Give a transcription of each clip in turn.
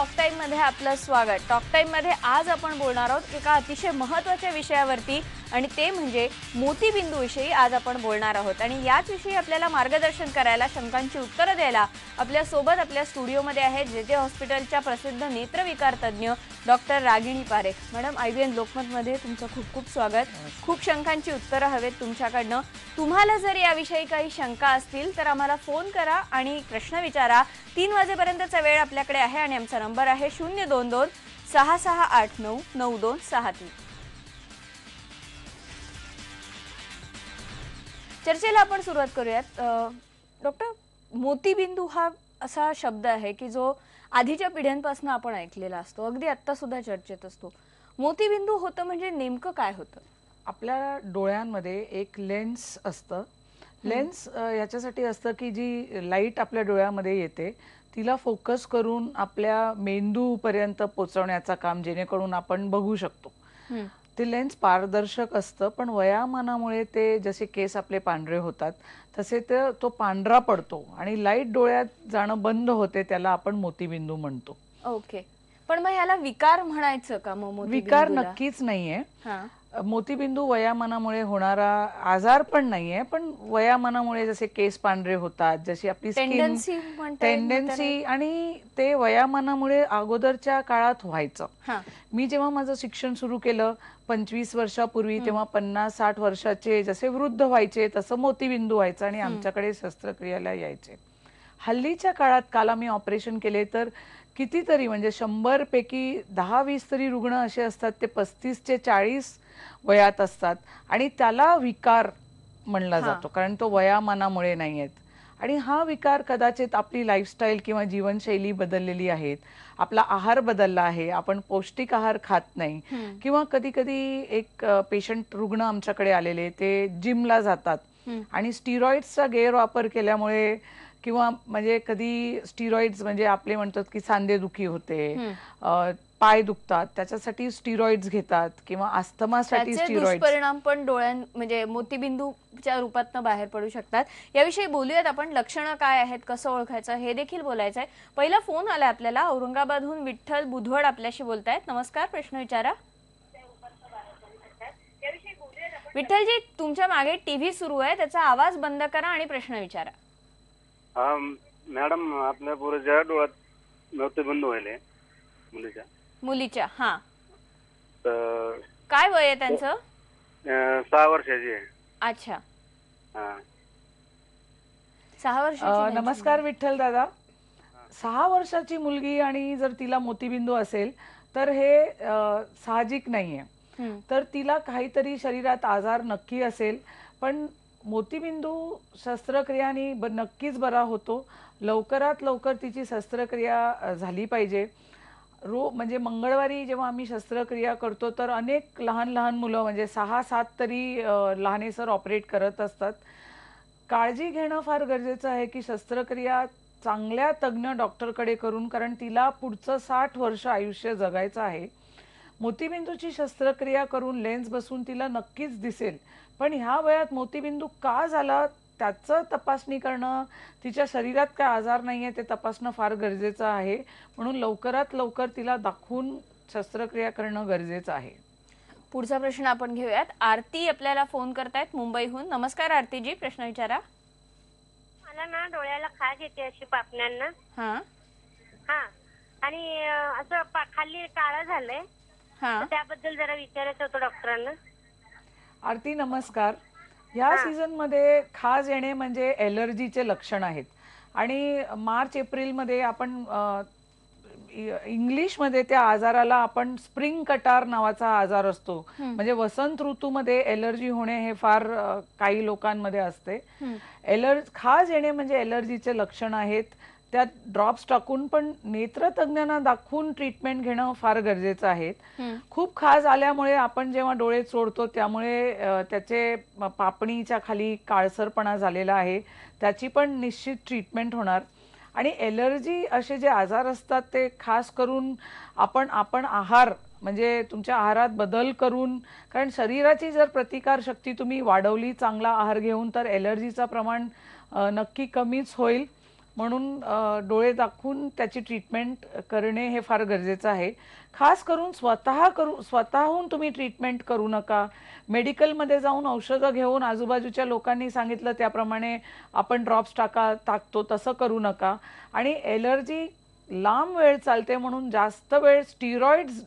मध्ये आपलं स्वागत मध्ये आज आपण बोलणार आहोत एका अतिशय महत्त्वाच्या विषयावरती आणि ते म्हणजे मोतीबिंदूविषयी आज आपण बोलणार आहोत आणि विषयी आपल्याला मार्गदर्शन करायला शंकांची उत्तरं द्यायला आपल्यासोबत आपल्या स्टुडिओमध्ये आहे जे जे हॉस्पिटलच्या प्रसिद्ध नेत्रविकार तज्ज्ञ doctor Ragini Pare madam I B N लोकमतमध्ये तुमचं खूप खूप स्वागत खूप शंकांची उत्तरं हवेत तुमच्याकडनं तुम्हाला जर याविषयी काही शंका असतील तर आम्हाला फोन करा आणि प्रश्न विचारा तीन वाजेपर्यंतचा वेळ आपल्याकडे आहे आणि आमचा नंबर आहे शून्य दोन दोन सहा सहा आठ नऊ नऊ दोन सहा तीन चर्चेला आपण सुरुवात करूयात डॉक्टर मोतीबिंदू हा असा शब्द आहे की जो आधीच्या पिढ्यांपासून आपण ऐकलेला असतो अगदी आत्ता सुद्धा चर्चेत असतो मोतीबिंदू होतं म्हणजे नेमकं काय होतं आपल्या डोळ्यांमध्ये एक लेन्स असतं लेन्स याच्यासाठी असतं की जी लाईट आपल्या डोळ्यामध्ये येते तिला फोकस करून आपल्या मेंदूपर्यंत पोचवण्याचं काम जेणेकरून आपण बघू शकतो ते लेन्स पारदर्शक असतं पण वयामानामुळे ते जसे केस आपले पांढरे होतात तसे ते तो पांढरा पडतो आणि लाईट डोळ्यात जाणं बंद होते त्याला आपण मोतीबिंदू म्हणतो ओके पण मग ह्याला विकार म्हणायचं का मग विकार नक्कीच नाहीये मोतीबिंदू वयामानामुळे होणारा आजार पण नाहीये पण वयामानामुळे जसे केस पांढरे होतात जशी आपली स्किन टेंडन्सी आणि ते वयामानामुळे अगोदरच्या काळात व्हायचं मी जेव्हा माझं शिक्षण सुरू केलं पंचवीस वर्षापूर्वी तेव्हा पन्नास साठ वर्षाचे जसे वृद्ध व्हायचे तसं मोतीबिंदू व्हायचं आणि आमच्याकडे शस्त्रक्रियाला यायचे हल्लीच्या काळात काल आम्ही ऑपरेशन केले तर कितीतरी म्हणजे शंभरपैकी दहा वीस तरी रुग्ण असे असतात ते पस्तीस ते चाळीस वयात असतात आणि त्याला विकार म्हणला जातो कारण तो वयामानामुळे नाही आहेत आणि हा विकार कदाचित आपली लाईफस्टाईल किंवा जीवनशैली बदललेली आहेत आपला आहार बदलला आहे आपण पौष्टिक आहार खात नाही किंवा कधी कधी एक पेशंट रुग्ण आमच्याकडे आलेले ते जिमला जातात आणि स्टिरॉइडचा गैरवापर केल्यामुळे किंवा म्हणजे कधी स्टिरॉइड म्हणजे आपले म्हणतात की दुखी होते पाय दुखतात त्याच्यासाठी स्टिरॉइड घेतात किंवा आस्थमासाठी स्टिरॉइड परिणाम पण डोळ्यां म्हणजे मोतीबिंदूच्या रूपात बाहेर पडू शकतात याविषयी बोलूयात आपण लक्षणं काय आहेत कसं ओळखायचं हे देखील बोलायचं आहे पहिला फोन आला आपल्याला औरंगाबादहून विठ्ठल बुधवड आपल्याशी बोलतायत नमस्कार प्रश्न विचारा विठ्ठलजी तुमच्या मागे टीव्ही सुरू आहे त्याचा आवाज बंद करा आणि प्रश्न विचारा मॅडम आपल्या पोराच्या डोळ्यात नव्हते बंद व्हायले मुलीच्या मुलीच्या हा काय वय आहे त्यांचं सहा वर्षाची आहे अच्छा सहा वर्ष नमस्कार विठ्ठल दादा सहा वर्षाची मुलगी आणि जर तिला मोतीबिंदू असेल तर हे साहजिक नाहीये तर तिला काहीतरी शरीरात आजार नक्की असेल पण मोतीबिंदू शस्त्रक्रियाने ब नक्कीच बरा होतो लवकरात लवकर तिची शस्त्रक्रिया झाली पाहिजे रो म्हणजे मंगळवारी जेव्हा आम्ही शस्त्रक्रिया करतो तर अनेक लहान लहान मुलं म्हणजे सहा सात तरी लहाने सर ऑपरेट करत असतात काळजी घेणं फार गरजेचं आहे की शस्त्रक्रिया चांगल्या तज्ञ डॉक्टरकडे करून कारण तिला पुढचं साठ वर्ष आयुष्य जगायचं आहे मोतीबिंदूची शस्त्रक्रिया करून लेन्स बसून तिला नक्कीच दिसेल पण ह्या वयात मोतीबिंदू का झाला त्याचं तपासणी करणं तिच्या शरीरात काय आजार नाही आहे ते तपासणं फार गरजेचं आहे म्हणून लवकरात लवकर तिला दाखवून शस्त्रक्रिया करणं गरजेचं आहे पुढचा प्रश्न आपण घेऊयात आरती आपल्याला फोन करतायत मुंबईहून नमस्कार आरतीजी प्रश्न विचारा मला ना डोळ्याला खाज येते अशी पापण्यांना हा हा आणि असं खाली काळं झालंय हा त्याबद्दल जरा विचारायचं होतं डॉक्टरांना आरती नमस्कार या सीझन मध्ये खाज येणे म्हणजे एलर्जीचे लक्षण आहेत आणि मार्च एप्रिल मध्ये आपण इंग्लिश मध्ये त्या आजाराला आपण स्प्रिंग कटार नावाचा आजार असतो म्हणजे वसंत ऋतू मध्ये एलर्जी होणे हे फार काही लोकांमध्ये असते एलर्ज खाज येणे म्हणजे एलर्जीचे लक्षण आहेत त्यात ड्रॉप्स टाकून पण नेत्रतज्ञांना दाखवून ट्रीटमेंट घेणं फार गरजेचं आहे खूप खास आल्यामुळे आपण जेव्हा डोळे चोडतो त्यामुळे त्याचे पापणीच्या खाली काळसरपणा झालेला आहे त्याची पण निश्चित ट्रीटमेंट होणार आणि एलर्जी असे जे आजार असतात ते खास करून आपण आपण आहार म्हणजे तुमच्या आहारात बदल करून कारण शरीराची जर प्रतिकार शक्ती तुम्ही वाढवली चांगला आहार घेऊन तर एलर्जीचं प्रमाण नक्की कमीच होईल म्हणून डोळे दाखवून त्याची ट्रीटमेंट करणे हे फार गरजेचं आहे खास करून स्वतः करू स्वतःहून तुम्ही ट्रीटमेंट करू नका मेडिकलमध्ये जाऊन औषधं घेऊन आजूबाजूच्या लोकांनी सांगितलं त्याप्रमाणे आपण ड्रॉप्स टाका टाकतो तसं करू नका आणि एलर्जी लांब वेळ चालते म्हणून जास्त वेळ स्टिरॉइड्स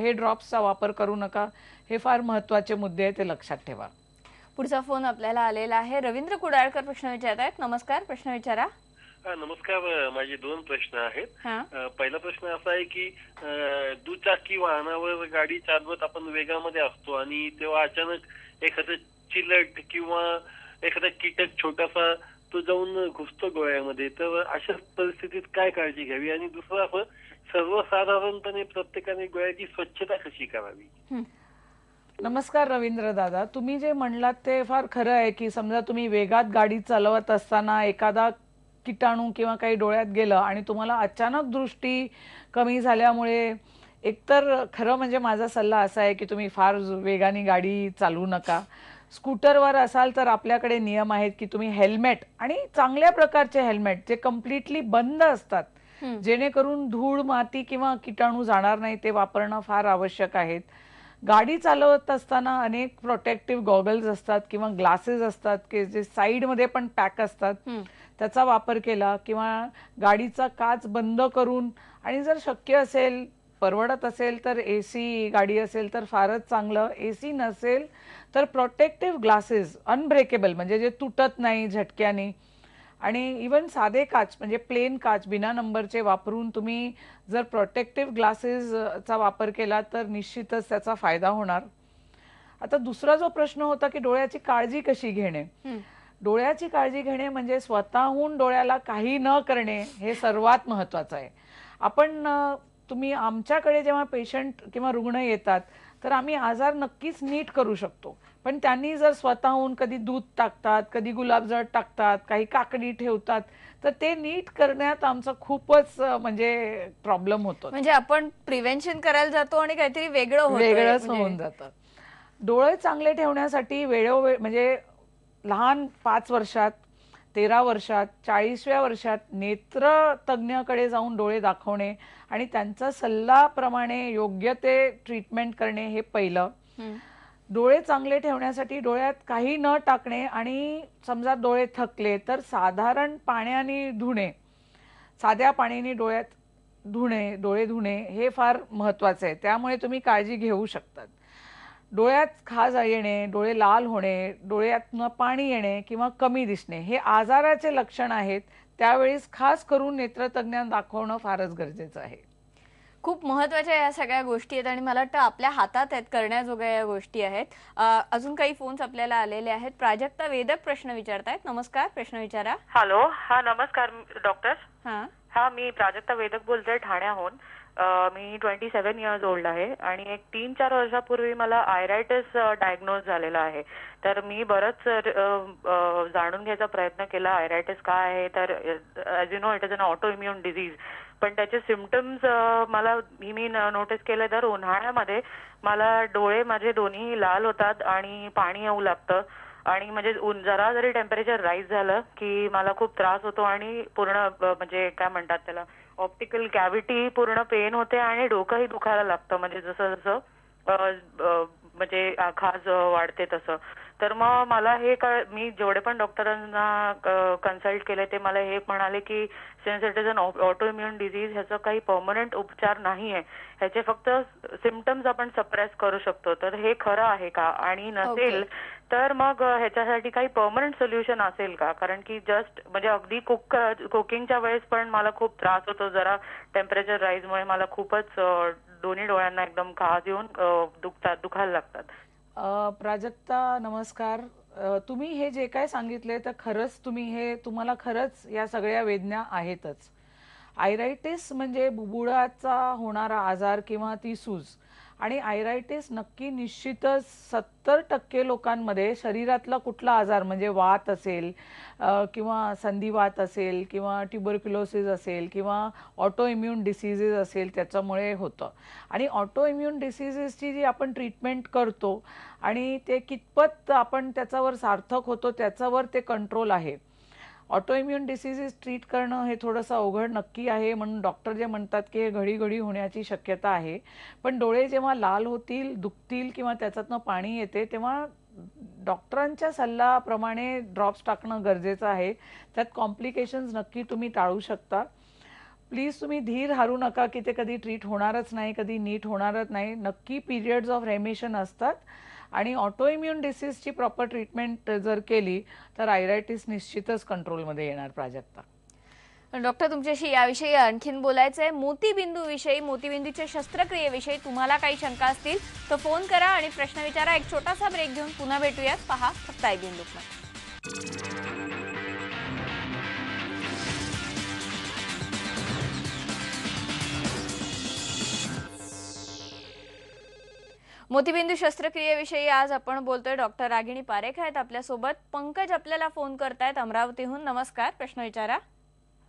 हे ड्रॉप्सचा वापर करू नका हे फार महत्त्वाचे मुद्दे आहेत ते लक्षात ठेवा पुढचा फोन आपल्याला आलेला आहे रवींद्र कुडाळकर प्रश्न विचारत आहेत नमस्कार प्रश्न विचारा नमस्कार माझे दोन प्रश्न आहेत पहिला प्रश्न असा आहे की दुचाकी वाहनावर गाडी चालवत आपण वेगामध्ये असतो आणि तेव्हा अचानक एखादं चिलट किंवा एखादा कीटक छोटासा तो जाऊन घुसतो गोळ्यामध्ये तर अशा परिस्थितीत काय काळजी घ्यावी आणि दुसरं असं सर्वसाधारणपणे प्रत्येकाने गोळ्याची स्वच्छता कशी करावी नमस्कार रवींद्र दादा तुम्ही जे म्हणलात ते फार खरं आहे की समजा तुम्ही वेगात गाडी चालवत असताना एखादा किटाणू किंवा काही डोळ्यात गेलं आणि तुम्हाला अचानक दृष्टी कमी झाल्यामुळे एकतर खरं म्हणजे माझा सल्ला असा आहे की तुम्ही फार वेगाने गाडी चालवू नका स्कूटरवर असाल तर आपल्याकडे नियम आहेत की तुम्ही हेल्मेट आणि चांगल्या प्रकारचे हेल्मेट जे कम्प्लिटली बंद असतात जेणेकरून धूळ माती किंवा किटाणू जाणार नाही ते वापरणं फार आवश्यक आहे गाडी चालवत असताना अनेक प्रोटेक्टिव्ह गॉगल्स असतात किंवा ग्लासेस असतात की जे साईडमध्ये पण पॅक असतात त्याचा वापर केला किंवा गाडीचा काच बंद करून आणि जर शक्य असेल परवडत असेल तर ए गाडी असेल तर फारच चांगलं ए नसेल तर प्रोटेक्टिव्ह ग्लासेस अनब्रेकेबल म्हणजे जे तुटत नाही झटक्याने आणि इवन साधे काच म्हणजे प्लेन काच बिना नंबरचे वापरून तुम्ही जर प्रोटेक्टिव्ह ग्लासेसचा वापर केला तर निश्चितच त्याचा फायदा होणार आता दुसरा जो प्रश्न होता की डोळ्याची काळजी कशी घेणे डोळ्याची काळजी घेणे म्हणजे स्वतःहून डोळ्याला काही न करणे हे सर्वात महत्वाचं आहे आपण तुम्ही आमच्याकडे जेव्हा पेशंट किंवा रुग्ण येतात तर आम्ही आजार नक्कीच नीट करू शकतो पण त्यांनी जर स्वतःहून कधी दूध टाकतात कधी गुलाबजळ टाकतात काही काकडी ठेवतात तर ते नीट करण्यात आमचा खूपच म्हणजे प्रॉब्लेम होतो म्हणजे आपण प्रिव्हेन्शन करायला जातो आणि काहीतरी वेगळं वेगळंच म्हणजे होऊन जातं डोळे चांगले ठेवण्यासाठी वेळोवेळी म्हणजे लहान पाच वर्षात तेरा वर्षात चाळीसव्या वर्षात नेत्र तज्ञाकडे जाऊन डोळे दाखवणे आणि त्यांचा सल्लाप्रमाणे योग्य ते ट्रीटमेंट करणे हे पहिलं डोळे चांगले ठेवण्यासाठी डोळ्यात काही न टाकणे आणि समजा डोळे थकले तर साधारण पाण्याने धुणे साध्या पाण्याने डोळ्यात धुणे डोळे धुणे हे फार महत्वाचे आहे त्यामुळे तुम्ही काळजी घेऊ शकतात डोळ्यात खाज येणे डोळे लाल होणे डोळ्यातनं पाणी येणे किंवा कमी दिसणे हे आजाराचे लक्षण आहेत त्यावेळेस खास करून नेत्रतज्ञान दाखवणं फारच गरजेचं आहे खूप महत्वाच्या या सगळ्या गोष्टी आहेत आणि मला वाटतं आपल्या हातात आहेत करण्याजोग्या या गोष्टी आहेत अजून काही फोन्स आपल्याला आलेले आहेत प्राजक्ता वेदक प्रश्न विचारतायत नमस्कार प्रश्न विचारा हॅलो हा नमस्कार डॉक्टर हा हा मी प्राजक्ता वेदक बोलतोय ठाण्याहून मी ट्वेंटी सेवन इयर्स ओल्ड आहे आणि एक तीन चार वर्षापूर्वी मला आयरायटिस डायग्नोज झालेला आहे तर मी बरंच जाणून घ्यायचा प्रयत्न केला आयरायटिस काय आहे तर as you know it is an autoimmune disease पण त्याचे सिमटम्स मला मी नोटीस केले तर उन्हाळ्यामध्ये मला डोळे माझे दोन्ही लाल होतात आणि पाणी येऊ लागतं आणि म्हणजे जरा जरी टेम्परेचर राईज झालं की मला खूप त्रास होतो आणि पूर्ण म्हणजे काय म्हणतात त्याला ऑप्टिकल कॅव्हिटी पूर्ण पेन होते आणि डोकंही दुखायला लागतं म्हणजे जसं जसं म्हणजे खाज वाढते तसं तर मग मला हे कळ मी जेवढे पण डॉक्टरांना कन्सल्ट केले ते मला हे म्हणाले की सिटीजन ऑटो इम्युन डिझीज ह्याचा काही पर्मनंट उपचार नाही आहे ह्याचे फक्त सिमटम्स आपण सप्रेस करू शकतो तर हे खरं आहे का आणि नसेल तर मग ह्याच्यासाठी काही पर्मनंट सोल्युशन असेल का कारण की जस्ट म्हणजे अगदी कुक कुकिंगच्या वेळेस पण मला खूप त्रास होतो जरा टेम्परेचर राईजमुळे मला खूपच दोन्ही डोळ्यांना एकदम खाज येऊन दुखतात दुखायला लागतात प्राजक्ता नमस्कार तुम्ही हे जे काय सांगितले तर खरंच तुम्ही हे तुम्हाला खरंच या सगळ्या वेदना आहेतच आयरायटिस म्हणजे बुबुळाचा होणारा आजार किंवा ती सूज आणि आयरायटिस नक्की निश्चितच सत्तर टक्के लोकांमध्ये शरीरातला कुठला आजार म्हणजे वात असेल किंवा संधिवात असेल किंवा ट्युबरक्युलोसिस असेल किंवा ऑटो इम्युन डिसिजेस असेल त्याच्यामुळे होतं आणि ऑटो इम्युन डिसिजेसची जी आपण ट्रीटमेंट करतो आणि ते कितपत आपण त्याच्यावर सार्थक होतो त्याच्यावर ते कंट्रोल आहे ऑटोइम्युन डिसिजेस ट्रीट करणं हे थोडंसं अवघड नक्की आहे म्हणून डॉक्टर जे म्हणतात की हे घडी घडी होण्याची शक्यता आहे पण डोळे जेव्हा लाल होतील दुखतील किंवा त्याच्यातनं पाणी येते तेव्हा डॉक्टरांच्या सल्लाप्रमाणे ड्रॉप्स टाकणं गरजेचं आहे त्यात कॉम्प्लिकेशन्स नक्की तुम्ही टाळू शकता प्लीज तुम्ही धीर हारू नका की ते कधी ट्रीट होणारच नाही कधी नीट होणारच नाही नक्की पिरियड्स ऑफ रेमिशन असतात आणि ऑटोइम्युन डिसीजची प्रॉपर ट्रीटमेंट जर केली तर आयरायटिस निश्चितच कंट्रोलमध्ये येणार प्राजक्ता डॉक्टर तुमच्याशी याविषयी आणखीन बोलायचं आहे मोतीबिंदूविषयी मोतीबिंदूच्या शस्त्रक्रियेविषयी तुम्हाला काही शंका असतील तर फोन करा आणि प्रश्न विचारा एक छोटासा ब्रेक घेऊन पुन्हा भेटूयात पहा फक्त आय बिंदू मोतीबिंदू शस्त्रक्रियेविषयी आज आपण बोलतोय डॉक्टर रागिणी पारेख आहेत सोबत पंकज आपल्याला फोन करतायत अमरावतीहून नमस्कार प्रश्न विचारा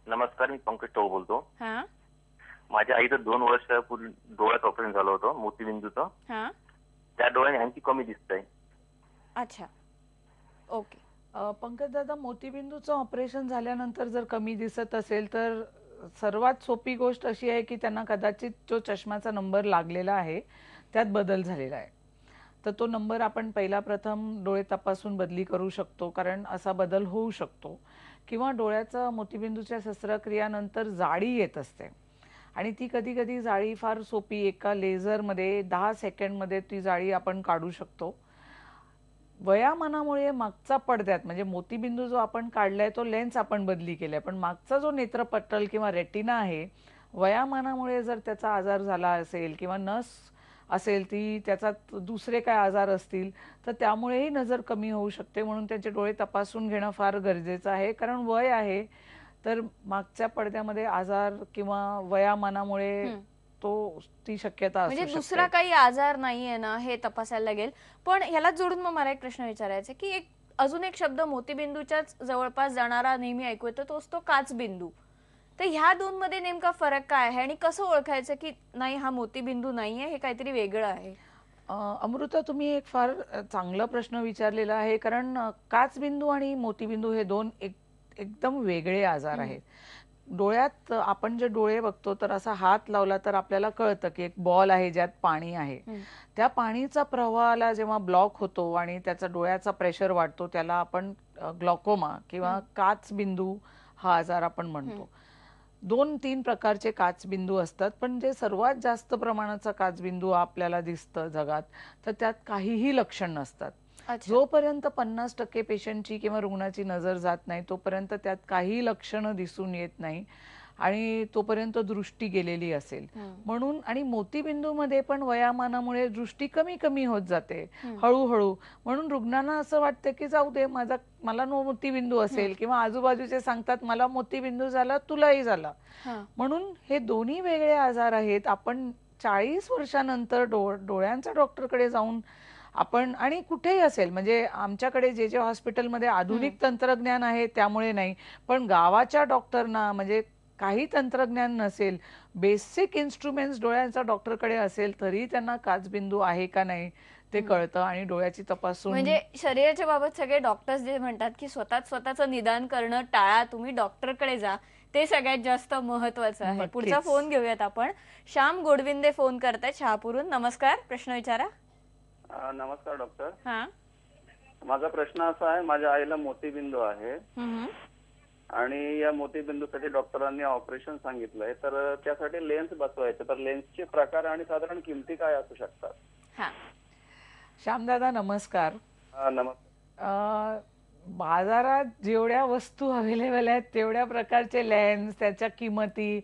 नमस्कार मी पंकज टो बोलतो माझ्या आईचं दोन वर्षापूर्वी डोळ्यात ऑपरेशन झालं होतं मोतीबिंदूचं त्या डोळ्याने आणखी कमी दिसत आहे अच्छा ओके पंकज दादा मोतीबिंदूचं ऑपरेशन झाल्यानंतर जर कमी दिसत असेल तर सर्वात सोपी गोष्ट अशी आहे की त्यांना कदाचित जो चष्म्याचा नंबर लागलेला आहे त्यात बदल झालेला आहे तर तो नंबर आपण पहिला प्रथम डोळे तपासून बदली करू शकतो कारण असा बदल होऊ शकतो किंवा डोळ्याचा मोतीबिंदूच्या शस्त्रक्रियानंतर जाळी येत असते आणि ती कधी कधी जाळी फार सोपी एका लेझरमध्ये दहा सेकंडमध्ये ती जाळी आपण काढू शकतो वयामानामुळे मागचा पडद्यात म्हणजे मोतीबिंदू जो आपण काढलाय तो लेन्स आपण बदली केलाय पण मागचा जो नेत्रपटल किंवा रेटिना आहे वयामानामुळे जर त्याचा आजार झाला असेल किंवा नस असेल ती त्याचा दुसरे काय आजार असतील तर त्यामुळेही नजर कमी होऊ शकते म्हणून त्यांचे डोळे तपासून घेणं फार गरजेचं आहे कारण वय आहे तर मागच्या पडद्यामध्ये आजार किंवा वयामानामुळे तो ती शक्यता म्हणजे दुसरा काही आजार नाहीये ना हे तपासायला लागेल पण ह्याला जोडून मग मला एक प्रश्न विचारायचा की एक अजून एक शब्द मोतीबिंदूच्याच जवळपास जाणारा नेहमी ऐकू येतो तोच तो काचबिंदू तर ह्या दोन मध्ये नेमका फरक काय आहे आणि कसं ओळखायचं की नाही हा मोतीबिंदू नाही आहे हे काहीतरी वेगळं आहे अमृता तुम्ही एक फार चांगला प्रश्न विचारलेला आहे कारण काचबिंदू आणि मोतीबिंदू हे दोन एक एकदम वेगळे आजार आहेत डोळ्यात आपण जे डोळे बघतो तर असा हात लावला तर आपल्याला कळतं की एक बॉल आहे ज्यात पाणी आहे त्या पाणीचा प्रवाहाला जेव्हा ब्लॉक होतो आणि त्याचा डोळ्याचा प्रेशर वाढतो त्याला आपण ग्लॉकोमा किंवा काचबिंदू हा आजार आपण म्हणतो दोन तीन प्रकारचे काचबिंदू असतात पण जे सर्वात जास्त प्रमाणाचा काचबिंदू आपल्याला दिसतं जगात तर त्यात काहीही लक्षण नसतात जोपर्यंत पन्नास टक्के पेशंटची किंवा रुग्णाची नजर जात नाही तोपर्यंत त्यात काही लक्षणं दिसून येत नाही आणि तोपर्यंत दृष्टी गेलेली असेल म्हणून आणि मध्ये पण वयामानामुळे दृष्टी कमी कमी होत जाते हळूहळू म्हणून रुग्णांना असं वाटतं की जाऊ दे माझा मला मोतीबिंदू असेल किंवा आजूबाजूचे सांगतात मला मोतीबिंदू झाला तुलाही झाला म्हणून हे दोन्ही वेगळे आजार आहेत आपण चाळीस वर्षानंतर डो डोळ्यांच्या डॉक्टरकडे जाऊन आपण आणि कुठेही असेल म्हणजे आमच्याकडे जे जे हॉस्पिटलमध्ये आधुनिक तंत्रज्ञान आहे त्यामुळे नाही पण गावाच्या डॉक्टरना म्हणजे काही तंत्रज्ञान नसेल बेसिक इन्स्ट्रुमेंट्स डोळ्यांचा डॉक्टरकडे असेल तरी त्यांना काचबिंदू आहे का नाही ते कळतं आणि डोळ्याची तपासून म्हणजे शरीराच्या बाबत सगळे डॉक्टर्स जे म्हणतात की स्वतः स्वतःचं निदान करणं टाळा तुम्ही डॉक्टरकडे जा ते सगळ्यात जास्त महत्वाचं आहे पुढचा फोन घेऊयात आपण श्याम गोडविंदे फोन करतायत शहापूरून नमस्कार प्रश्न विचारा नमस्कार डॉक्टर हा माझा प्रश्न असा आहे माझ्या आईला मोतीबिंदू आहे आणि या साठी डॉक्टरांनी ऑपरेशन सांगितलंय तर त्यासाठी लेन्स बसवायचे तर लेन्सचे प्रकार आणि साधारण किमती काय असू शकतात श्यामदादा नमस्कार नमस्कार बाजारात जेवढ्या वस्तू अवेलेबल आहेत तेवढ्या प्रकारचे लेन्स त्याच्या किमती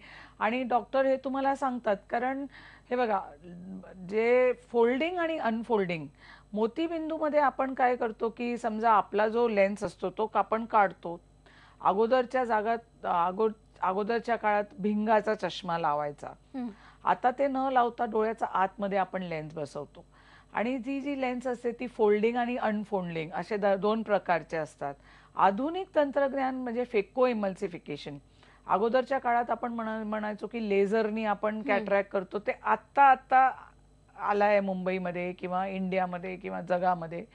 आणि डॉक्टर हे तुम्हाला सांगतात कारण हे बघा जे फोल्डिंग आणि अनफोल्डिंग मोतीबिंदूमध्ये आपण काय करतो की समजा आपला जो लेन्स असतो तो आपण काढतो अगोदरच्या जागात अगोदरच्या काळात भिंगाचा चष्मा लावायचा आता ते न लावता डोळ्याचा आतमध्ये आपण लेन्स बसवतो आणि जी जी लेन्स असते ती फोल्डिंग आणि अनफोल्डिंग असे दोन प्रकारचे असतात आधुनिक तंत्रज्ञान म्हणजे फेको इमल्सिफिकेशन अगोदरच्या काळात आपण म्हणायचो की लेझरनी आपण कॅट्रॅक्ट करतो ते आत्ता आत्ता आलाय मुंबईमध्ये किंवा इंडियामध्ये किंवा जगामध्ये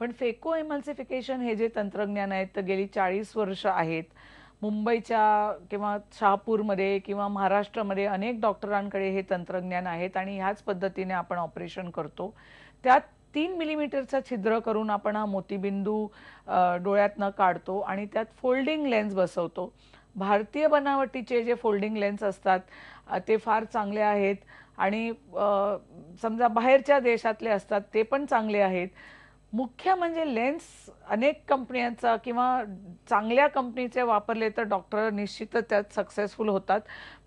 पण फेको एमल्सिफिकेशन हे जे तंत्रज्ञान आहे तर गेली चाळीस वर्ष आहेत मुंबईच्या किंवा शहापूरमध्ये किंवा महाराष्ट्रामध्ये अनेक डॉक्टरांकडे हे तंत्रज्ञान आहेत आणि ह्याच पद्धतीने आपण ऑपरेशन करतो त्यात तीन मिलीमीटरचा छिद्र करून आपण हा मोतीबिंदू डोळ्यातनं काढतो आणि त्यात फोल्डिंग लेन्स बसवतो भारतीय बनावटीचे जे फोल्डिंग लेन्स असतात ते फार चांगले आहेत आणि समजा बाहेरच्या देशातले असतात ते पण चांगले आहेत मुख्य म्हणजे लेन्स अनेक कंपन्यांचा किंवा चांगल्या कंपनीचे वापरले तर डॉक्टर निश्चितच त्यात सक्सेसफुल होतात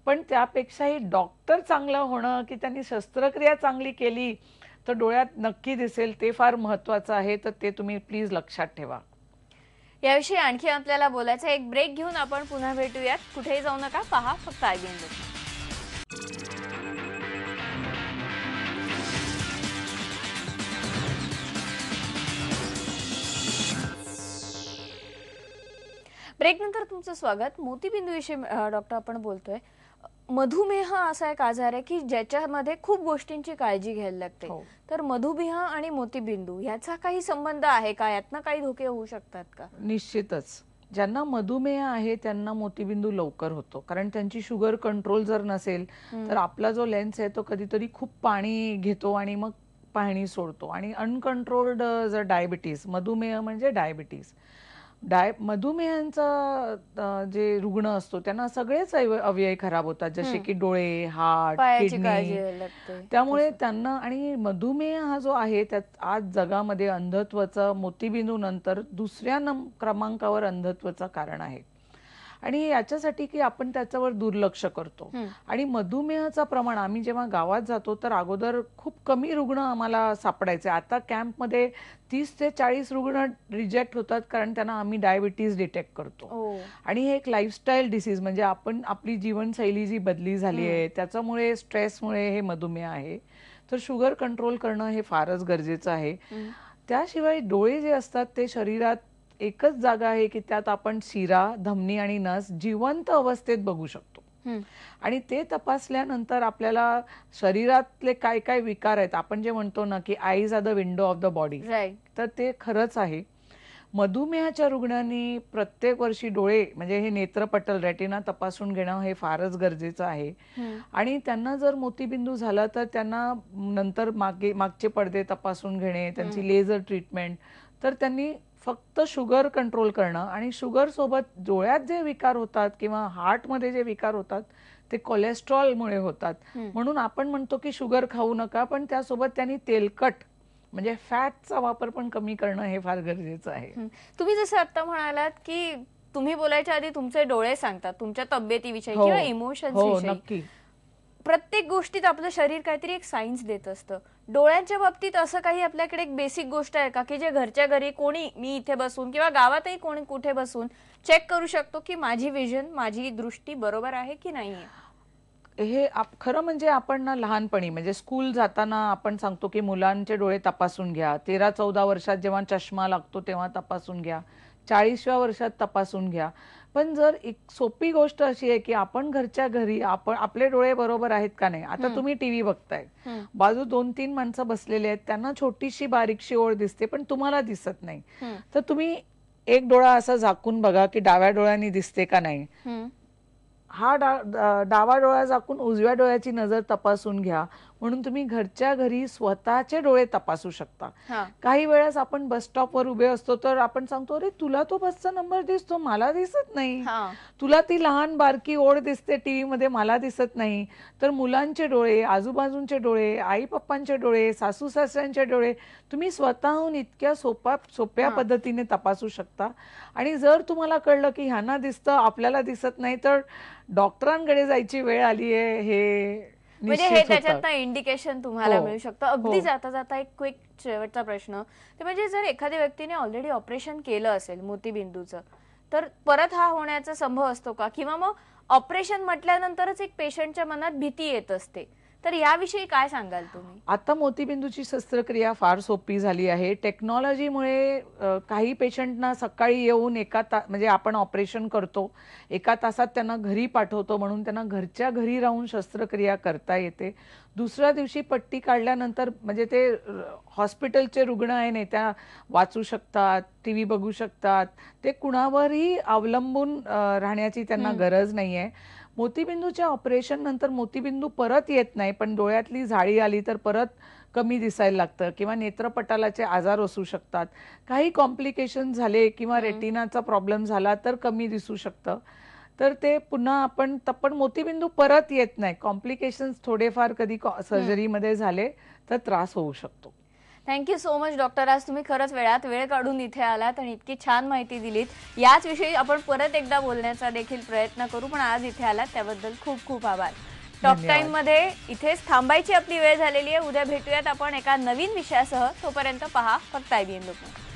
पण त्यापेक्षाही डॉक्टर चांगलं होणं की त्यांनी शस्त्रक्रिया चांगली केली तर डोळ्यात नक्की दिसेल ते फार महत्त्वाचं आहे तर ते तुम्ही प्लीज लक्षात ठेवा याविषयी आणखी आपल्याला बोलायचं एक ब्रेक घेऊन आपण पुन्हा भेटूयात कुठेही जाऊ नका पहा फक्त आयबीएन ब्रेक नंतर तुमचं स्वागत मोतीबिंदू विषयी डॉक्टर आपण बोलतोय मधुमेह असा एक आजार आहे की ज्याच्यामध्ये खूप गोष्टींची काळजी घ्यायला लागते हो. तर मधुमेह आणि मोतीबिंदू याचा काही संबंध आहे का यातनं काही धोके होऊ शकतात का निश्चितच ज्यांना मधुमेह आहे त्यांना मोतीबिंदू लवकर होतो कारण त्यांची शुगर कंट्रोल जर नसेल तर आपला जो लेन्स आहे तो कधीतरी खूप पाणी घेतो आणि मग पाणी सोडतो आणि अनकंट्रोल्ड जर डायबिटीज मधुमेह म्हणजे डायबिटीज डाय मधुमेहांचा जे रुग्ण असतो त्यांना सगळेच अवयव खराब होतात जसे की डोळे हार्ट किडनी त्यामुळे त्यांना आणि मधुमेह हा जो आहे त्यात आज जगामध्ये अंधत्वाचा मोतीबिंदू नंतर दुसऱ्या क्रमांकावर अंधत्वाचं कारण आहे आणि याच्यासाठी की आपण त्याच्यावर दुर्लक्ष करतो आणि मधुमेहाचं प्रमाण आम्ही जेव्हा गावात जातो तर अगोदर खूप कमी रुग्ण आम्हाला सापडायचे आता कॅम्प मध्ये तीस ते चाळीस रुग्ण रिजेक्ट होतात कारण त्यांना आम्ही डायबिटीज डिटेक्ट करतो हो. आणि हे एक लाईफस्टाईल डिसीज म्हणजे आपण आपली जीवनशैली जी बदली झाली आहे त्याच्यामुळे स्ट्रेसमुळे हे मधुमेह आहे तर शुगर कंट्रोल करणं हे फारच गरजेचं आहे त्याशिवाय डोळे जे असतात ते शरीरात एकच जागा आहे की त्यात आपण शिरा धमनी आणि नस जिवंत अवस्थेत बघू शकतो आणि ते तपासल्यानंतर आपल्याला शरीरातले काय काय विकार आहेत आपण जे म्हणतो ना की eyes are the window of the body तर ते खरंच आहे मधुमेहाच्या रुग्णांनी प्रत्येक वर्षी डोळे म्हणजे हे नेत्रपटल रेटिना तपासून घेणं हे फारच गरजेचं आहे आणि त्यांना जर मोतीबिंदू झाला तर त्यांना नंतर मागे मागचे पडदे तपासून घेणे त्यांची लेझर ट्रीटमेंट तर त्यांनी फक्त शुगर कंट्रोल करणं आणि शुगर सोबत डोळ्यात जे विकार होतात किंवा हार्ट मध्ये जे विकार होतात ते कोलेस्ट्रॉलमुळे होतात म्हणून आपण म्हणतो की शुगर खाऊ नका पण त्यासोबत त्यांनी तेलकट म्हणजे फॅटचा वापर पण कमी करणं हे फार गरजेचं आहे तुम्ही जसं आता म्हणालात की तुम्ही बोलायच्या आधी तुमचे डोळे सांगतात तुमच्या तब्येतीविषयी हो. किंवा इमोशन्स हो, प्रत्येक गोष्टीत आपलं शरीर काहीतरी एक सायन्स देत असतं डोळ्यांच्या बाबतीत असं काही आपल्याकडे एक बेसिक गोष्ट आहे का की जे घरच्या घरी कोणी मी इथे बसून किंवा गावातही कोणी कुठे बसून चेक करू शकतो की माझी विजन माझी दृष्टी बरोबर आहे की नाही हे खरं म्हणजे आपण ना लहानपणी म्हणजे स्कूल जाताना आपण सांगतो की मुलांचे डोळे तपासून घ्या तेरा चौदा वर्षात जेव्हा चष्मा लागतो तेव्हा तपासून घ्या चाळीसव्या वर्षात तपासून घ्या पण जर एक सोपी गोष्ट अशी आहे की आपण घरच्या घरी आपण आपले डोळे बरोबर आहेत का नाही आता तुम्ही टीव्ही बघताय बाजू दोन तीन माणसं बसलेली आहेत त्यांना छोटीशी बारीकशी ओळ दिसते पण तुम्हाला दिसत नाही तर तुम्ही एक डोळा असा झाकून बघा की डाव्या डोळ्यांनी दिसते का नाही हा डा डावा डोळा झाकून उजव्या डोळ्याची नजर तपासून घ्या म्हणून तुम्ही घरच्या घरी स्वतःचे डोळे तपासू शकता काही वेळेस आपण बस स्टॉपवर उभे असतो तर आपण सांगतो अरे तुला तो बसचा नंबर दिसतो मला दिसत नाही तुला ती लहान बारकी ओढ दिसते टीव्ही मध्ये मला दिसत नाही तर मुलांचे डोळे आजूबाजूंचे डोळे आई पप्पांचे डोळे सासू सासऱ्यांचे डोळे तुम्ही स्वतःहून इतक्या सोपा सोप्या पद्धतीने तपासू शकता आणि जर तुम्हाला कळलं की ह्यांना दिसतं आपल्याला दिसत नाही तर डॉक्टरांकडे जायची वेळ आली आहे हे म्हणजे हे त्याच्यात इंडिकेशन तुम्हाला हो. मिळू शकतं अगदी हो. जाता जाता एक क्विक शेवटचा प्रश्न म्हणजे जर एखाद्या व्यक्तीने ऑलरेडी ऑपरेशन केलं असेल मोतीबिंदूचं तर परत हा होण्याचा संभव असतो का किंवा मग ऑपरेशन म्हटल्यानंतरच एक पेशंटच्या मनात भीती येत असते तर याविषयी काय सांगाल तुम्ही आता मोतीबिंदूची शस्त्रक्रिया फार सोपी झाली आहे टेक्नॉलॉजीमुळे काही पेशंटना सकाळी येऊन एका ता म्हणजे आपण ऑपरेशन करतो एका तासात त्यांना घरी पाठवतो म्हणून त्यांना घरच्या घरी राहून शस्त्रक्रिया करता येते दुसऱ्या दिवशी पट्टी काढल्यानंतर म्हणजे ते हॉस्पिटलचे रुग्ण आहे नेत्या त्या वाचू शकतात टी व्ही बघू शकतात ते कुणावरही अवलंबून राहण्याची त्यांना गरज नाही आहे मोतीबिंदूच्या ऑपरेशन नंतर मोतीबिंदू परत येत नाही पण डोळ्यातली झाळी आली तर परत कमी दिसायला लागतं किंवा नेत्रपटालाचे आजार असू शकतात काही कॉम्प्लिकेशन झाले किंवा रेटिनाचा प्रॉब्लेम झाला तर कमी दिसू शकतं तर ते पुन्हा आपण पण मोतीबिंदू परत येत नाही कॉम्प्लिकेशन्स थोडेफार कधी सर्जरीमध्ये झाले तर त्रास होऊ शकतो थँक्यू सो मच डॉक्टर आज तुम्ही खरंच वेळात वेळ काढून इथे आलात आणि इतकी छान माहिती दिलीत याच विषयी आपण परत एकदा बोलण्याचा देखील प्रयत्न करू पण आज इथे आलात त्याबद्दल खूप खूप आभार टॉक टाइम मध्ये इथेच थांबायची आपली वेळ झालेली आहे उद्या भेटूयात आपण एका नवीन विषयासह तोपर्यंत पहा फक्त आयबीएन लोक